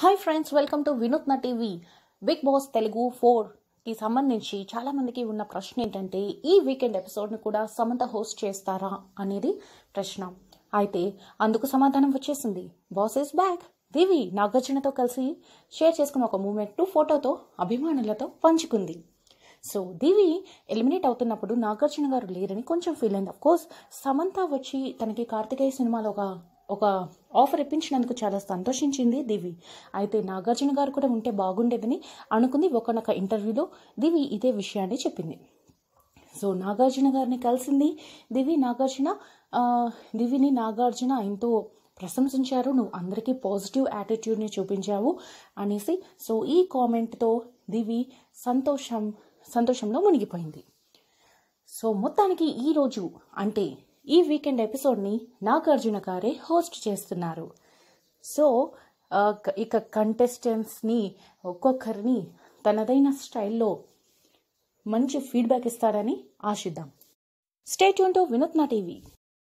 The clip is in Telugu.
hi friends welcome to Vinootna TV Bigg Boss Telugu four కి సంబంధించి చాలామందికి ఉన్న ప్రశ్న ఏంటంటే ఈ వీకెండ్ ఎపిసోడ్ను కూడా సమంత హోస్ట్ చేస్తారా అనేది ప్రశ్న అయితే అందుకు సమాధానం వచ్చేసింది బాస్ ఇస్ బ్యాక్ దేవి నాగార్జునతో కలిసి షేర్ చేసుకున్న ఒక మూమెంట్ ఫోటోతో అభిమానులతో పంచుకుంది సో దివి ఎలిమినేట్ అవుతున్నప్పుడు నాగార్జున గారు లేరని కొంచెం ఫీల్ అయింది కోర్స్ సమంత వచ్చి తనకి కార్తికేయ సినిమాలో ఒక ఒక ఆఫర్ ఇప్పించినందుకు చాలా సంతోషించింది దివి అయితే నాగార్జున గారు కూడా ఉంటే బాగుండేదని అనుకుంది ఒకనొక ఇంటర్వ్యూలో దివి ఇదే విషయాన్ని చెప్పింది సో నాగార్జున గారిని కలిసింది దివి నాగార్జున దివిని నాగార్జున ఎంతో ప్రశంసించారు నువ్వు అందరికీ పాజిటివ్ యాటిట్యూడ్ని చూపించావు అనేసి సో ఈ కామెంట్తో దివి సంతోషం సంతోషంలో మునిగిపోయింది సో మొత్తానికి ఈరోజు అంటే ఈ వీకెండ్ ఎపిసోడ్ని నాగార్జున గారే హోస్ట్ చేస్తున్నారు సో ఇక కంటెస్టెంట్స్ని ఒక్కొక్కరిని తనదైన స్టైల్లో మంచి ఫీడ్బ్యాక్ ఇస్తాడని ఆశిద్దాం స్టేట్ యూన్ టు వినూత్న టీవీ